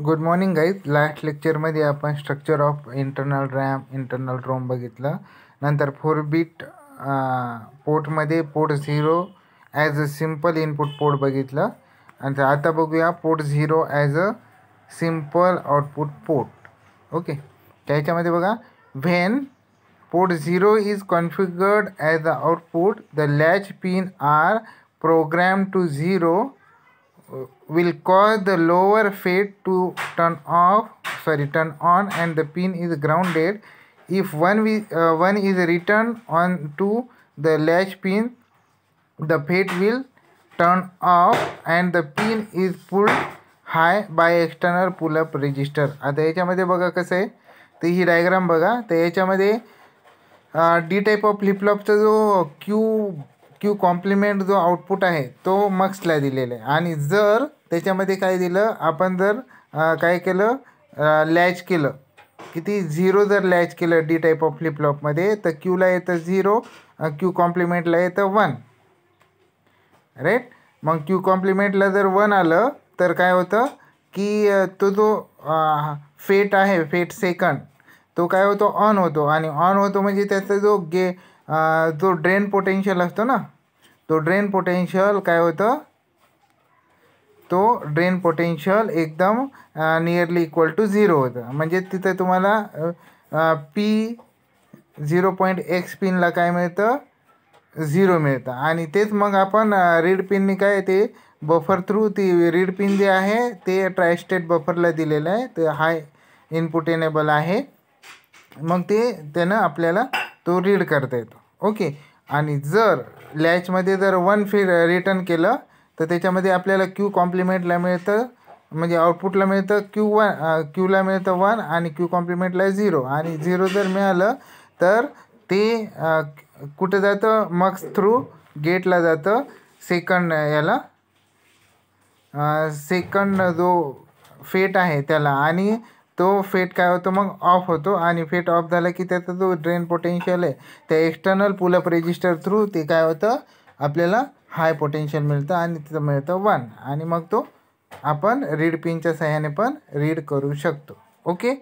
Good morning guys last लेक्चरमध्ये आपण structure of internal RAM internal ROM बघितलं नंतर फोर बीट पोर्टमध्ये port zero as a simple input port बघितलं आणि आता बघूया port zero as a simple output port okay त्याच्यामध्ये बघा when port zero is configured as a output the latch pin are program to zero will cause the lower fade to turn off sorry turn on and the pin is grounded if one we, uh, one is returned on to the latch pin the fade will turn off and the pin is pulled high by external pullup register आता याच्यामध्ये बघा कसं आहे तर ही diagram बघा तर याच्यामध्ये D type of फ्लिपलॉपचा जो क्यू क्यू कॉम्प्लिमेंट जो आउटपुट आहे तो मक्सला दिलेला आहे आणि जर त्याच्यामध्ये काय दिलं आपण जर काय केलं लॅच केलं किती झिरो जर लॅच केलं डी टाईप ऑफ फ्लिपलॉपमध्ये तर क्यूला येतं झिरो क्यू कॉम्प्लिमेंटला येतं वन राईट मग क्यू कॉम्प्लिमेंटला जर वन आलं तर काय होतं की तो जो फेट आहे फेट सेकंड तो काय होतो ऑन होतो आणि ऑन होतो म्हणजे त्याचा जो गे जो ड्रेन पोटेन्शियल असतो ना तो ड्रेन पोटेन्शियल काय होतं तो ड्रेन पोटेन्शियल एकदम नियरली इक्वल टू झिरो होतं म्हणजे तिथे तुम्हाला पी झिरो पॉईंट एक्स पिनला काय मिळतं झिरो मिळतं आणि तेच मग आपण रीड पिननी काय ते बफर थ्रू ती रीड पिन जे आहे ते ट्रायस्टेट बफरला दिलेलं आहे ते हाय इनपुट एनेबल आहे मग ते त्यानं आपल्याला तो रीड करता येतो ओके आणि जर लॅचमध्ये जर वन फिर रिटर्न केलं तर त्याच्यामध्ये आपल्याला क्यू कॉम्प्लिमेंटला मिळतं म्हणजे आउटपुटला मिळतं क्यू वन क्यूला मिळतं वन आणि क्यू कॉम्प्लिमेंटला झिरो आणि झिरो जर मिळालं तर ते कुठं जातं मग थ्रू गेटला जातं सेकंड याला सेकंड जो फेट आहे त्याला आणि तो फेट काय होतो मग ऑफ होतो आणि फेट ऑफ झाला की त्याचा जो ड्रेन पोटेन्शियल आहे त्या एक्स्टर्नल पुलअप रेजिस्टर थ्रू ते काय होतं आपल्याला हाय पोटेन्शियल मिळतं आणि तिथं मिळतं वन आणि मग तो आपण रीड पिनच्या सहाय्याने पण रीड करू शकतो ओके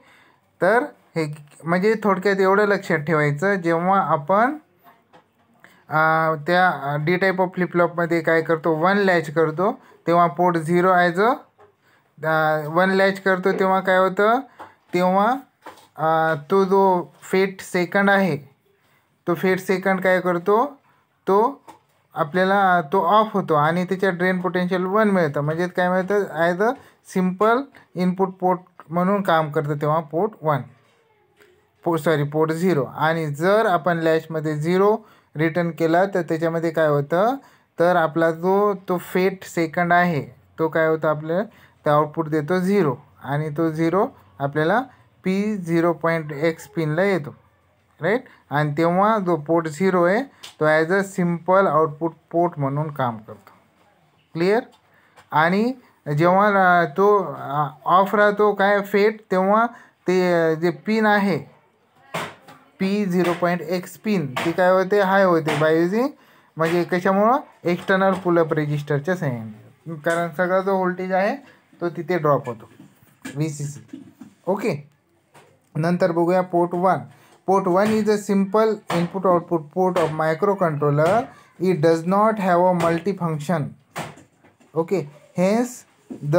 तर हे म्हणजे थोडक्यात एवढं लक्षात ठेवायचं जेव्हा आपण त्या डी टाईप ऑफ फ्लिपलॉपमध्ये काय करतो वन लॅच करतो तेव्हा पोर्ट झिरो ॲज अ दा वन लॅच करतो तेव्हा काय होतं तेव्हा तो जो फेट सेकंड आहे तो फेट सेकंड काय करतो तो आपल्याला तो ऑफ होतो आणि त्याच्या ड्रेन पोटेन्शियल वन मिळतं म्हणजे काय मिळतं as a simple input port म्हणून काम करतं तेव्हा पोर्ट वन पो सॉरी पोर्ट झिरो आणि जर आपण लॅशमध्ये झिरो रिटर्न केला तर त्याच्यामध्ये काय होतं तर आपला जो तो फेट सेकंड आहे तो काय होतं आपल्या ते आउटपुट देतो झिरो आणि तो झिरो आपल्याला पी झिरो पॉईंट एक्स पिनला येतो राईट आणि तेव्हा जो पोर्ट झिरो आहे तो as a simple output port म्हणून काम करतो क्लिअर आणि जेव्हा तो ऑफ राहतो काय फेट तेव्हा ते जे पिन आहे P zero point X pin ती काय होते हाय होते बायोजी म्हणजे कशामुळं एक्सटर्नल पुलअप रेजिस्टरच्या सहाय्याने कारण सगळा जो व्होल्टेज आहे तो तिथे ड्रॉप होतो व्ही सी सी ओके नंतर बघूया port one port one is a simple input output port of microcontroller it does not have a multi function okay hence the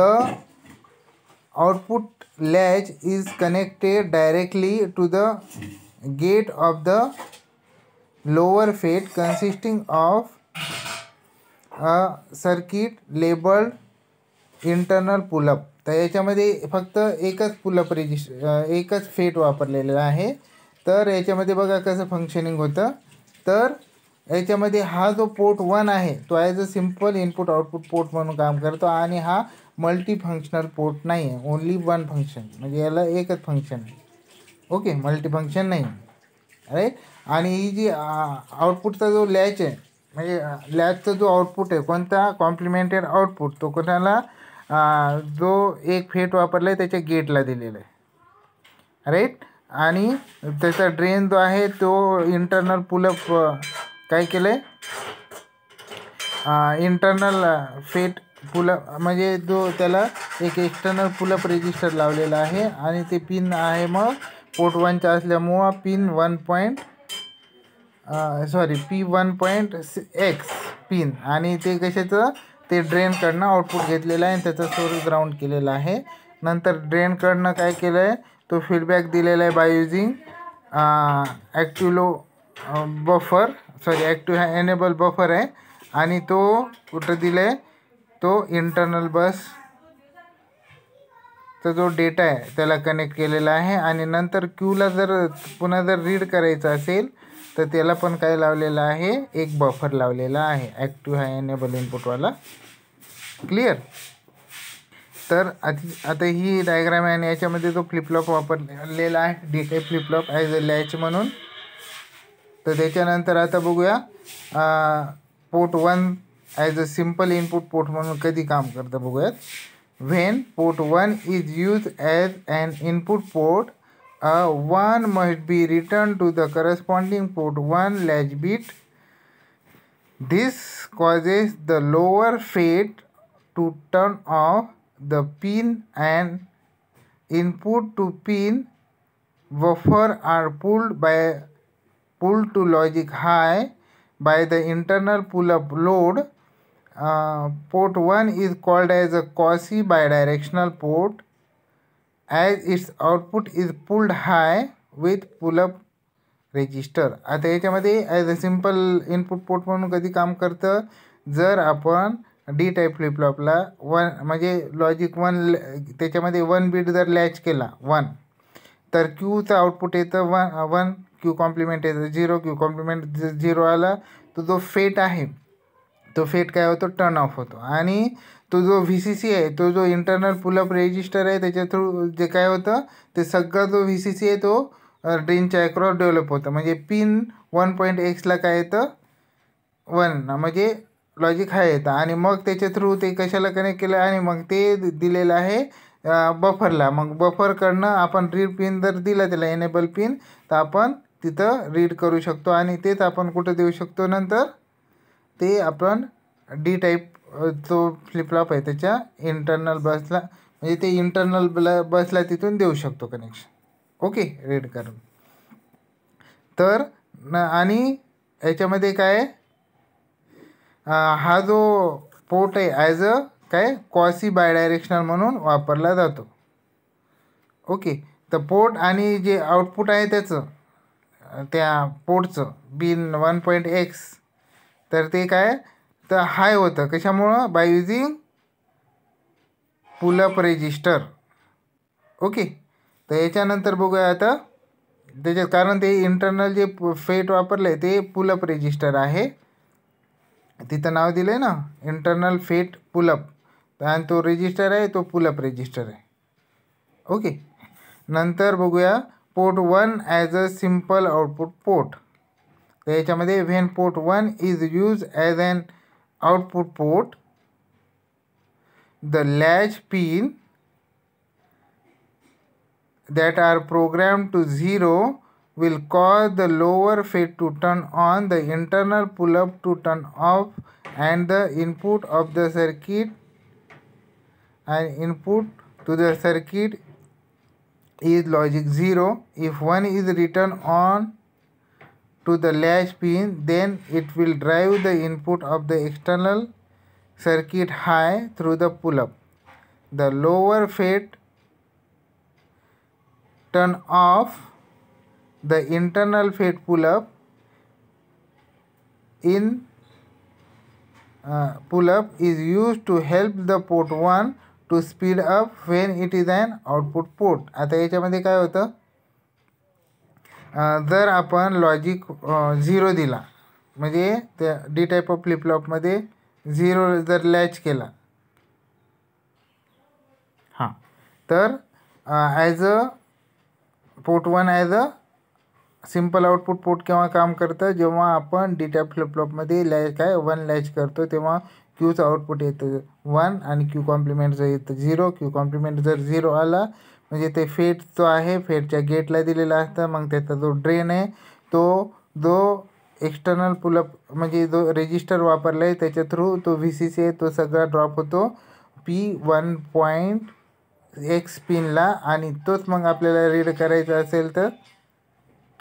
output latch is connected directly to the gate of the lower FET consisting of a circuit labelled internal pullup तर याच्यामध्ये फक्त एकच pull up resist एकच फेट वापरलेलं आहे तर याच्यामध्ये बघा कसं फंक्शनिंग होतं तर याच्यामध्ये हा जो पोर्ट वन आहे तो as a simple input output port म्हणून काम करतो आणि हा मल्टी फंक्शनल पोर्ट नाही आहे ओन्ली वन फंक्शन म्हणजे याला एकच फंक्शन आहे ओके मल्टी फंक्शन नाही राईट आणि ही जी आउटपुटचा जो लॅच आहे म्हणजे लॅचचा जो आउटपुट आहे कोणता कॉम्प्लिमेंटेड आउटपुट तो कोणाला जो एक फेट वापरला आहे त्याच्या गेटला दिलेला आहे राईट आणि त्याचा ड्रेन जो आहे तो इंटरनल पुलअप काय केलं आहे इंटरनल फेट पुलअप म्हणजे जो त्याला एक एक्सटर्नल पुलअप रेजिस्टर लावलेला आहे आणि ते पिन आहे मग पोर्ट वनच्या असल्यामुळं pin one point sorry P one point X pin आणि ते कशाचं ते ड्रेनकडनं आउटपुट घेतलेलं आहे आणि त्याचा सोर्स ग्राउंड केलेला आहे नंतर ड्रेनकडनं काय केलं आहे तो फीडबॅक दिलेला आहे by using active low buffer sorry active हा एनेबल बफर आहे आणि तो कुठं दिला आहे तो इंटरनल बस तर जो डेटा आहे त्याला कनेक्ट केलेला आहे आणि नंतर क्यूला जर पुन्हा जर रीड करायचं असेल तर त्याला पण काय लावलेलं आहे एक बफर लावलेला आहे ॲक्टिव्ह हा एनेबल इनपुटवाला क्लिअर तर आता ही डायग्राम आहे आणि याच्यामध्ये जो फ्लिपलॉप वापरलेला आहे D K flipflop as a latch म्हणून तर त्याच्यानंतर आता बघूया port one as a simple input port म्हणून कधी काम करतं बघूयात when port one is use as an input port one must be return to the corresponding port one latch bit this causes the lower FET to turn off the pin and input to pin buffer are pulled by pulled to logic high by the internal pull-up load. Uh, port 1 is called as a quasi bidirectional port as its output is pulled high with pull-up register. आता याच्यामध्ये as a simple input port म्हणून कधी काम करतं जर आपण D type फ्लिपफ्लॉपला one म्हणजे लॉजिक वन त्याच्यामध्ये वन बीट जर लॅच केला वन तर क्यूचं आउटपुट येतं वन वन क्यू कॉम्प्लिमेंट येतं झिरो क्यू कॉम्प्लिमेंट झिरो आला तो जो फेट आहे तो फेट काय होतो टर्न ऑफ होतो आणि तो जो व्ही सी सी आहे तो जो इंटरनल पुलअप रेजिस्टर आहे त्याच्या थ्रू जे काय होतं ते सगळा जो व्ही सी सी आहे तो ड्रेनच्या अक्रॉस डेव्हलप होतं म्हणजे पिन वन पॉईंट एक्सला काय येतं वन म्हणजे लॉजिक आहे आणि मग त्याच्या थ्रू ते कशाला कनेक्ट केलं आणि मग ते दिलेलं आहे बफरला मग बफरकडनं आपण रीड पिन जर दिला त्याला एनेबल पिन तर आपण तिथं रीड करू शकतो आणि तेच आपण कुठं देऊ शकतो नंतर ते आपण डी टाईप जो फ्लिपलॉप आहे त्याच्या इंटरनल बसला म्हणजे ते इंटरनल बसला तिथून देऊ शकतो कनेक्शन ओके रीड करून तर आणि याच्यामध्ये काय हा जो पोर्ट आहे ॲज अ काय कॉसी बाय डायरेक्शनल म्हणून वापरला जातो ओके तर पोर्ट आणि जे आउटपुट आहे त्याचं त्या पोर्टचं बिन वन पॉईंट एक्स तर ते काय तर हाय होतं कशामुळं by using pullup register okay तर याच्यानंतर बघूया आता त्याच्यात कारण ते इंटरनल जे फेट वापरलं आहे ते पुलअप रेजिस्टर आहे तिथं नाव दिलं आहे ना इंटरनल फेट पुलअप आणि तो रजिस्टर आहे तो पुलअप रजिस्टर आहे ओके नंतर बघूया port one as a simple output port तर याच्यामध्ये when port one is use as an output port the latch pin that are program to zero will cause the lower feed to turn on, the internal pull-up to turn off and the input of the circuit and input to the circuit is logic 0. If 1 is written on to the latch pin then it will drive the input of the external circuit high through the pull-up. The lower fed turn off the internal fed pull up in uh, pull up is used to help the port 1 to speed up when it is an output port आता याच्यामध्ये काय होतं जर आपण logic zero दिला D type of flip of फ्लिपलॉपमध्ये 0 जर latch केला हां तर as a port one as a simple output port केव्हा काम करतं जेव्हा आपण डेटा फ्लिपफ्लॉपमध्ये लॅच काय वन लॅच करतो तेव्हा क्यूचं आउटपुट येतं वन आणि क्यू कॉम्प्लिमेंट जर येतं झिरो क्यू कॉम्प्लिमेंट जर झिरो आला म्हणजे ते फेट जो आहे फेटच्या गेटला दिलेला असतं मग त्याचा जो ड्रेन आहे तो जो एक्स्टर्नल पुलअप म्हणजे जो रेजिस्टर वापरला आहे त्याच्या थ्रू तो व्ही सी सी आहे तो सगळा ड्रॉप होतो पी वन पॉईंट एक्स पिनला आणि तोच मग आपल्याला रीड करायचा असेल तर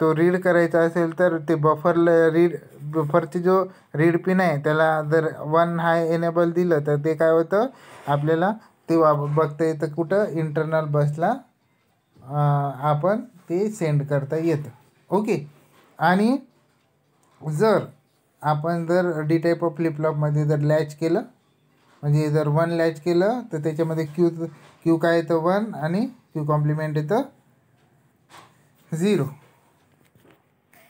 तो रीड करायचा असेल तर ते बफरला रीड बफरची जो रीड पिन आहे त्याला जर वन हाय एनेबल दिलं तर ते काय होतं आपल्याला ते वा बघता येतं कुठं इंटरनल बसला आपण ते सेंड करता येतं ओके आणि जर आपण जर डी टाईप ऑफ फ्लिपलॉपमध्ये जर लॅच केलं म्हणजे जर वन लॅच केलं तर त्याच्यामध्ये क्यू क्यू काय येतं वन आणि क्यू कॉम्प्लिमेंट येतं झिरो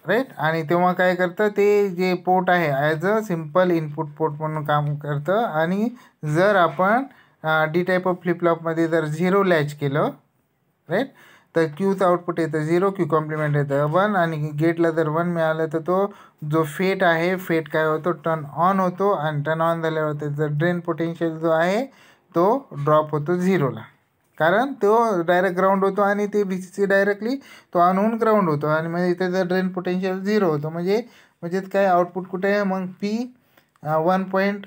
राईट आणि तेव्हा काय करतं ते जे पोर्ट आहे as a simple input port म्हणून काम करतं आणि जर आपण डी टाईप ऑफ फ्लिपलॉपमध्ये जर झिरो लॅच केलं राईट तर क्यूचं आउटपुट येतं झिरो क्यू कॉम्प्लिमेंट येतं वन आणि गेटला जर वन मिळालं तर तो जो फेट आहे फेट काय होतो टर्न ऑन होतो आणि टर्न ऑन झाल्यावर त्याचा ड्रेन पोटेन्शियल जो आहे तो ड्रॉप होतो झिरोला कारण तो डायरेक्ट ग्राउंड होतो आणि ते बी सी सी डायरेक्टली तो आणून ग्राउंड होतो आणि म्हणजे इथे जर ड्रेन पोटेन्शियल झिरो होतो म्हणजे म्हणजे काय आउटपुट कुठे आहे मग P one point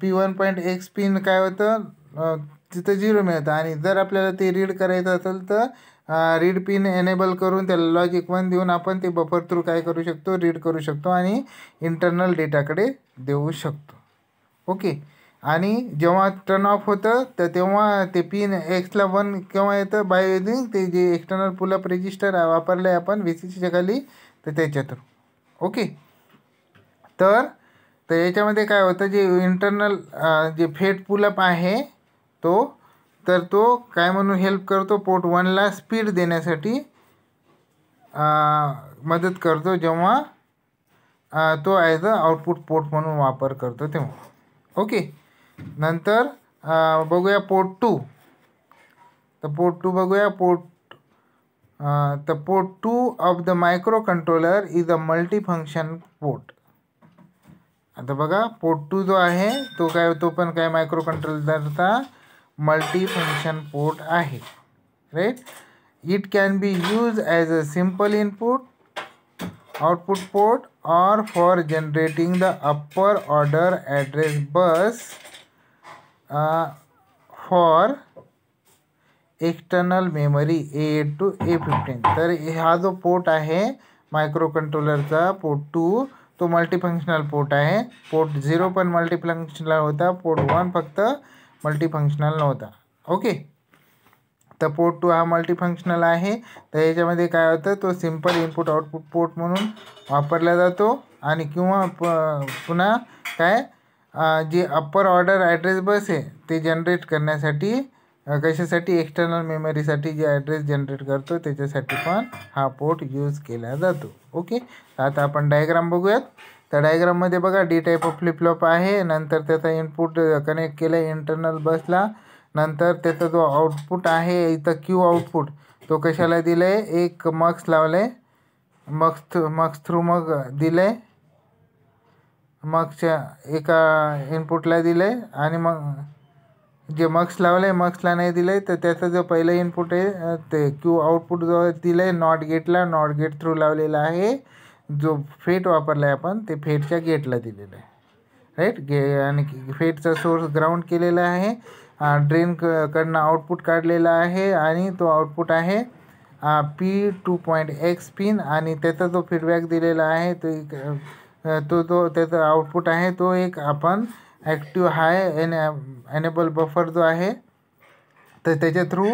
P one point X pin काय होतं तिथं झिरो मिळतं आणि जर आपल्याला ते रीड करायचं असेल तर रीड पिन एनेबल करून त्याला लॉजिक वन देऊन आपण ते बफर थ्रू काय करू शकतो रीड करू शकतो आणि इंटरनल डेटाकडे देऊ शकतो ओके आणि जेव्हा टर्न ऑफ होतं तर तेव्हा ते पिन एक्सला वन केव्हा येतं बाय ते जे एक्सटर्नल पुलअप रेजिस्टर वापरलं आहे आपण व्ही सी सीच्या खाली तर त्याच्या ओके तर तर याच्यामध्ये काय होतं जे इंटरनल जे फेट पुलअप आहे तो तर तो काय म्हणून हेल्प करतो पोर्ट वनला स्पीड देण्यासाठी मदत करतो जेव्हा तो ॲज अ आउटपुट पोर्ट म्हणून वापर करतो तेव्हा ओके नंतर बगू पोर्ट टू तो पोर्ट टू बगू पोर्ट तर port two of the microcontroller is a multi function port आता बगा पोर्ट टू जो है तो क्या तो मैक्रो कंट्रोलर का मल्टी फंक्शन पोर्ट है right it can be use as a simple input output port और for generating the upper order address bus for external memory A eight to A fifteen तर हा जो port आहे micro कंट्रोलरचा port two तो multifunctional port आहे port zero पण multifunctional होता पोर्ट वन फक्त मल्टीफंक्शनल नव्हता ओके तर पोर्ट टू हा मल्टीफंक्शनल आहे तर याच्यामध्ये काय होतं तो सिम्पल इनपुट आउटपुट पोर्ट म्हणून वापरला जातो आणि किंवा प पुन्हा काय जी अप्पर ऑर्डर ॲड्रेस बस आहे ते जनरेट करण्यासाठी कशासाठी एक्सटर्नल मेमरीसाठी जे ॲड्रेस जनरेट करतो त्याच्यासाठी पण हा पोर्ट यूज केला जातो ओके आता आपण डायग्राम बघूयात तर डायग्राममध्ये बघा डी टाईप ऑफ फ्लिपलॉप आहे नंतर त्याचा इनपुट कनेक्ट केलं इंटरनल बसला नंतर त्याचा जो आउटपुट आहे इथं क्यू आउटपुट तो कशाला दिला आहे एक मक्स लावला आहे मक्स थ्रू मक्स थ्रू मग दिलं आहे मगच्या एका इनपुटला दिलं आहे आणि मग जे मक्स लावलं आहे मक्सला नाही दिलं आहे तर त्याचं जो पहिलं इनपुट आहे ते क्यू आउटपुट जो दिलं आहे नॉट गेटला नॉट गेट थ्रू लावलेला आहे जो फेट वापरला आहे आपण ते फेटच्या गेटला दिलेलं आहे राईट गे आणि फेटचा सोर्स ग्राउंड केलेला आहे ड्रेन कडनं आउटपुट काढलेला आहे आणि तो आउटपुट आहे P two point X pin आणि त्याचा जो फीडबॅक दिलेला आहे तो तो तो त्याचा आउटपुट आहे तो एक आपण ॲक्टिव हाय एन एनेबल बफर जो आहे तर त्याच्या थ्रू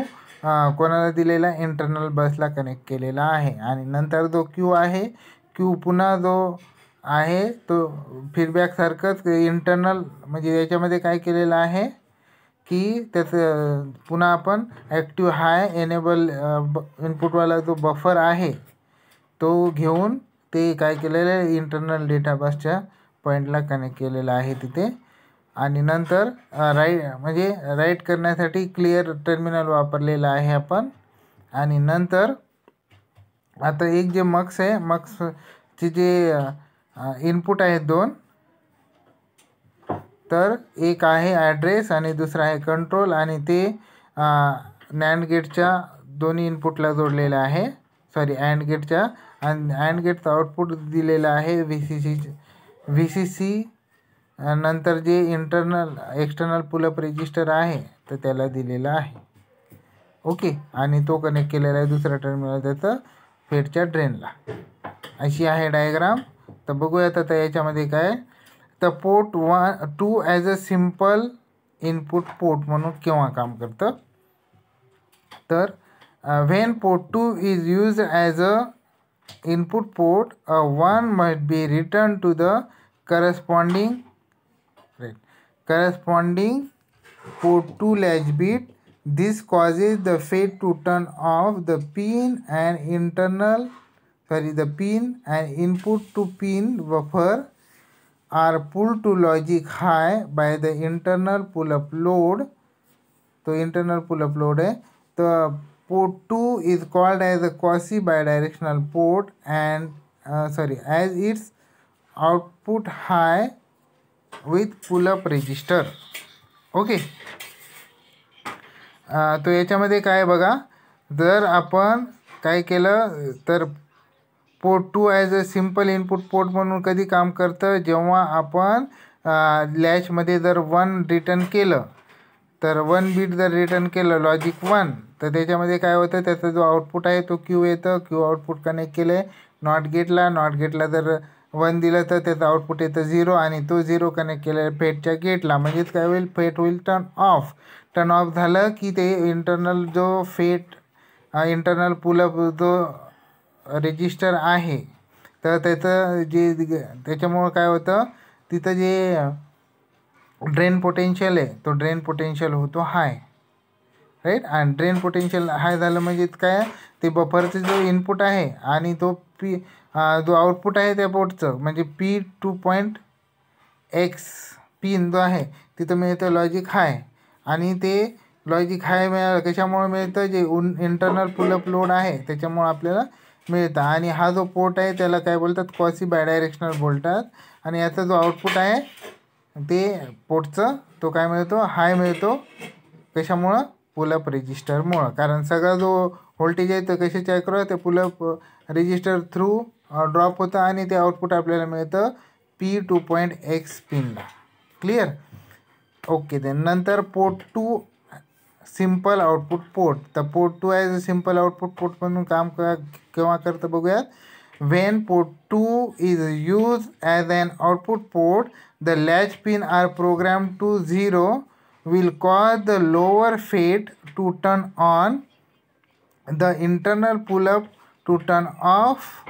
कोणाला दिलेला इंटरनल बसला कनेक्ट केलेला आहे आणि नंतर जो क्यू आहे क्यू पुन्हा जो आहे तो फीडबॅकसारखंच इंटरनल म्हणजे याच्यामध्ये काय केलेलं आहे की त्याचं पुन्हा आपण ॲक्टिव हाय एनेबल ब इनपुटवाला जो बफर आहे तो घेऊन ते काय केलेलं आहे इंटरनल डेटा बसच्या पॉईंटला कनेक्ट केलेलं आहे तिथे आणि नंतर राईट म्हणजे राईट करण्यासाठी क्लिअर टर्मिनल वापरलेलं आहे आपण आणि नंतर आता एक जे मक्स आहे मक्सचे जे इनपुट आहेत दोन तर एक आहे ॲड्रेस आणि दुसरा आहे कंट्रोल आणि ते नॅन्ड गेटच्या दोन्ही इनपुटला जोडलेलं आहे सॉरी अँड गेटच्या अँड अँड गेटचं आउटपुट दिलेलं आहे V C C V C C नंतर जे इंटरनल एक्स्टर्नल पुलअप रेजिस्टर आहे तर त्याला दिलेला आहे ओके आणि तो कनेक्ट केलेला आहे दुसरा टर्मिनल त्याचं फेडच्या ड्रेनला अशी आहे डायग्राम तर बघूयात आता याच्यामध्ये काय तर port one two as a simple input port म्हणून केव्हा काम करतं तर when port two is use as a input port a uh, 1 must be returned to the corresponding right, corresponding port 2 latch bit this causes the fade to turn off the pin and internal sorry the pin and input to pin buffer are pulled to logic high by the internal pull up load the internal pull up load. Port 2 is called as a quasi-bidirectional port and uh, sorry as its output high with pull-up register. yacha okay. तो याच्यामध्ये काय बघा जर आपण काय केलं तर port two as a simple input port म्हणून कधी काम करतं जेव्हा आपण लॅचमध्ये जर वन रिटर्न केलं तर वन बीट जर रिटर्न केलं लॉजिक वन तर त्याच्यामध्ये काय होतं त्याचा जो आउटपुट आहे तो क्यू येतं क्यू आउटपुट कनेक्ट केलं आहे नॉट गेटला नॉट गेटला जर वन दिलं तर त्याचं आउटपुट येतं झिरो आणि तो झिरो कनेक्ट केला आहे फेटच्या गेटला म्हणजेच काय होईल फेट होईल टर्न ऑफ टर्न ऑफ झालं की ते इंटरनल जो फेट इंटरनल पुलअप जो रेजिस्टर आहे तर त्याचं जे त्याच्यामुळं काय होतं तिथं जे ड्रेन पोटेन्शियल आहे तो ड्रेन पोटेन्शियल होतो हाय राईट आणि ड्रेन पोटेन्शियल हाय झालं म्हणजे काय ते बफरचा जो इनपुट आहे आणि तो पी जो आउटपुट आहे त्या बोटचं म्हणजे P two point X pin जो आहे तिथं मिळतं लॉजिक हाय आणि ते लॉजिक हाय मिळालं कशामुळे मिळतं जे उन इंटरनल पुलअप लोड आहे त्याच्यामुळे आपल्याला मिळतं आणि हा जो पोर्ट आहे त्याला काय बोलतात कॉसी बायडायरेक्शनल बोलतात आणि याचा जो आउटपुट आहे ते पोटचं तो काय मिळतो हाय मिळतो कशामुळं पुलअप रेजिस्टरमुळं कारण सगळा जो व्होल्टेज आहे तो चेक करू ते पुलअप रेजिस्टर थ्रू ड्रॉप होतं आणि ते आउटपुट आपल्याला मिळतं पी टू पॉईंट एक्स पिनला क्लिअर ओके देन नंतर port two simple output port तर port two as a simple output port म्हणून काम केव्हा करतं बघूयात when port two is use as an output port the latch pin are programmed to 0 will cause the lower fade to turn on, the internal pull-up to turn off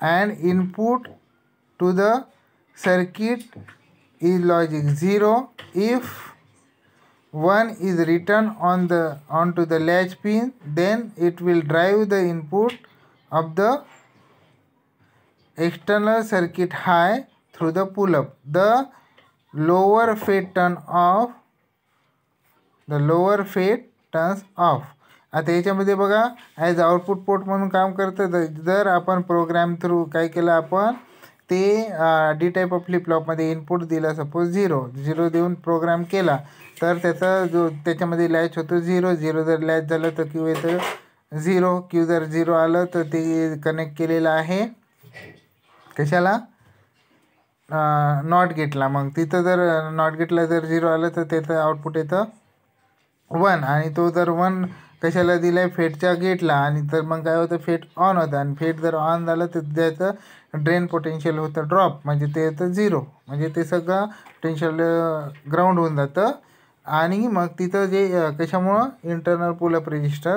and input to the circuit is logic 0 if 1 is written on the onto the latch pin then it will drive the input of the external circuit high through the pull-up. The lower fate turn off. The lower fate turns off. आता याच्यामध्ये बघा as output port म्हणून काम करतं जर आपण programme through काय केलं आपण ते डी टाईप ऑफ फ्लिपलॉपमध्ये इनपुट दिला सपोज झिरो झिरो देऊन प्रोग्राम केला तर त्याचा जो त्याच्यामध्ये लॅच होतो झिरो झिरो जर लॅच झालं तर क्यू येतं झिरो क्यू जर झिरो आलं तर ते कनेक्ट केलेलं आहे कशाला नॉट गेटला मग तिथं जर नॉट गेटला जर झिरो आलं तर त्याचं आउटपुट येतं वन आणि तो जर वन कशाला दिला आहे फेटच्या गेटला आणि तर मग काय होतं फेट ऑन होतं आणि फेट जर ऑन झालं तर त्याचं ड्रेन पोटेन्शियल होतं ड्रॉप म्हणजे ते येतं झिरो म्हणजे ते सगळं पोटेन्शियल ग्राउंड होऊन जातं आणि मग तिथं जे कशामुळं इंटरनल पुलअप रेजिस्टर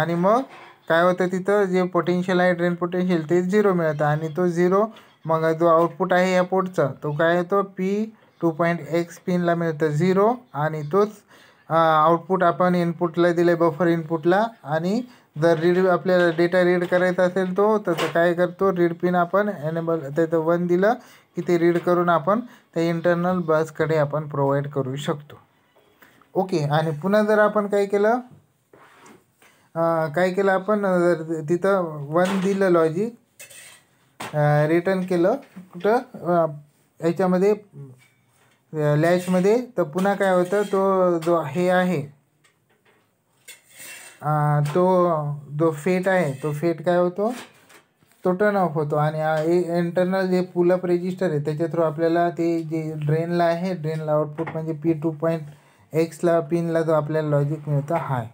आणि मग काय होतं तिथं जे पोटेन्शियल आहे ड्रेन पोटेन्शियल ते झिरो मिळतं आणि तो झिरो मग जो आउटपुट आहे या पोर्टचा तो काय येतो पी टू पॉईंट एक्स पिनला मिळतं झिरो आणि तोच आउटपुट आपण इनपुटला दिले बफर इनपुटला आणि जर रीड आपल्याला डेटा रीड करायचा असेल तो तर काय करतो रीड पिन आपण एनेबल त्याचं वन दिलं की ते रीड करून आपण त्या इंटरनल बसकडे आपण प्रोव्हाइड करू शकतो ओके आणि पुन्हा जर आपण काय केलं काय केलं आपण जर तिथं वन दिलं लॉजिक रिटर्न केलं कुठं याच्यामध्ये लॅशमध्ये तर पुन्हा काय होतं तो जो हे आहे तो जो फेट आहे तो फेट काय होतो तो टर्न ऑफ होतो आणि इंटरनल जे पुलअप रेजिस्टर आहे त्याच्या थ्रू आपल्याला ते जे ड्रेनला आहे ड्रेनला आउटपुट म्हणजे पी टू पॉईंट एक्सला पिनला जो आपल्याला लॉजिक मिळतो हाय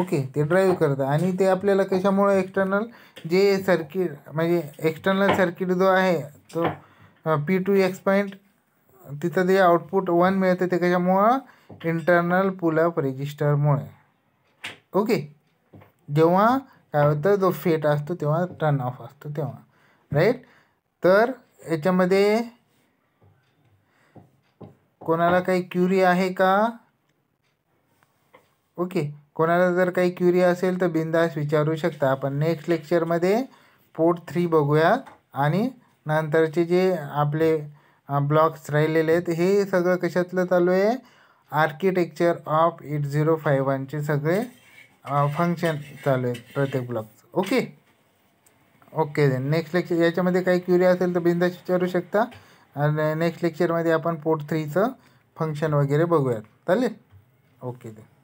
ओके ते ड्राईव्ह करतं आणि ते आपल्याला कशामुळं एक्सटर्नल जे सर्किट म्हणजे एक्सटर्नल सर्किट जो आहे तो पी टू एक्स पॉईंट तिथं जे आउटपुट वन मिळतं ते कशामुळं इंटरनल पुलअप रेजिस्टरमुळे ओके जेव्हा काय होतं जो फेट असतो तेव्हा टर्न ऑफ असतो तेव्हा राईट तर याच्यामध्ये कोणाला काही क्युरी आहे का ओके कोणाला जर काही क्युरी असेल तर बिंदास विचारू शकता आपण नेक्स्ट लेक्चरमध्ये पोर्ट थ्री बघूयात आणि नंतरचे जे आपले ब्लॉक्स राहिलेले आहेत हे सगळं कशातलं चालू आहे architecture of eight zero five वनचे सगळे फंक्शन चालू आहेत प्रत्येक blocks okay okay then next lecture याच्यामध्ये काही क्युरी असेल तर बिंदास विचारू शकता आणि नेक्स्ट लेक्चरमध्ये आपण पोर्ट थ्रीचं फंक्शन वगैरे बघूयात चालेल ओके दे